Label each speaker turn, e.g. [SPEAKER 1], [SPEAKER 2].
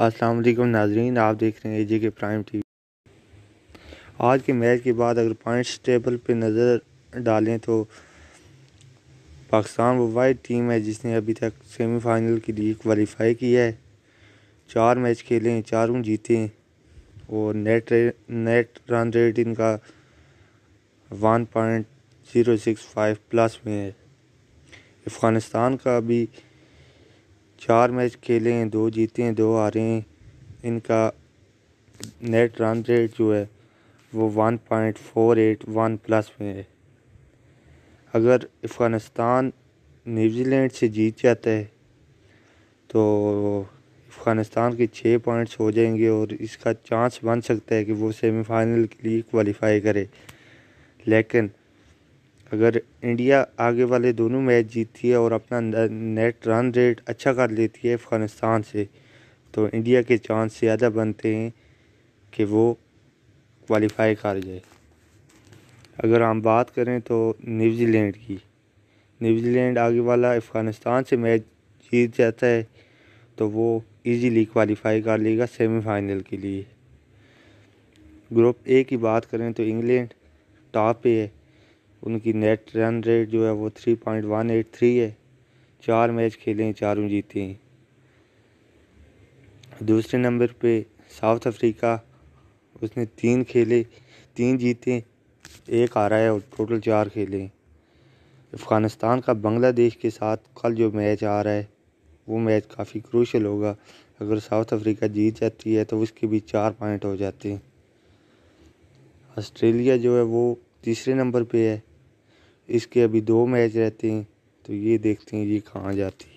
[SPEAKER 1] अस्सलाम वालेकुम नाजरीन आप देख रहे हैं एजे के प्राइम टीवी आज के मैच के बाद अगर पॉइंट्स टेबल पे नज़र डालें तो पाकिस्तान वो वाइट टीम है जिसने अभी तक सेमीफाइनल के लिए क्वालिफाई किया है चार मैच खेले हैं चारों जीते हैं और नेट रे, नेट रन रेट इनका one point zero six five plus में है अफ़गानिस्तान का अभी चार मैच खेले हैं दो जीते हैं दो आ रहे हैं इनका नेट रन रेट जो है वो one point four eight one plus में है अगर अफ़गानिस्तान न्यूजीलैंड से जीत जाता है तो अफ़गानिस्तान के छः पॉइंट्स हो जाएंगे और इसका चांस बन सकता है कि वो सेमीफाइनल के लिए क्वालिफाई करे लेकिन अगर इंडिया आगे वाले दोनों मैच जीतती है और अपना नेट रन रेट अच्छा कर लेती है अफ़गानिस्तान से तो इंडिया के चांस ज़्यादा बनते हैं कि वो क्वालिफाई कर जाए अगर हम बात करें तो न्यूजीलैंड की न्यूजीलैंड आगे वाला अफ़गानिस्तान से मैच जीत जाता है तो वो इजीली क्वालिफाई कर लेगा सेमीफाइनल के लिए ग्रुप ए की बात करें तो इंग्लैंड टॉप पे है उनकी नेट रन रेट जो है वो three point one eight three है चार मैच खेले हैं चारों जीते हैं दूसरे नंबर पे साउथ अफ्रीका उसने तीन खेले तीन जीते एक आ रहा है और टोटल चार खेले अफ़गानिस्तान का बांग्लादेश के साथ कल जो मैच आ रहा है वो मैच काफ़ी क्रूशल होगा अगर साउथ अफ्रीका जीत जाती है तो उसके भी चार पॉइंट हो जाते हैं ऑस्ट्रेलिया जो है वो तीसरे नंबर पे है इसके अभी दो मैच रहते हैं तो ये देखते हैं ये कहाँ जाती है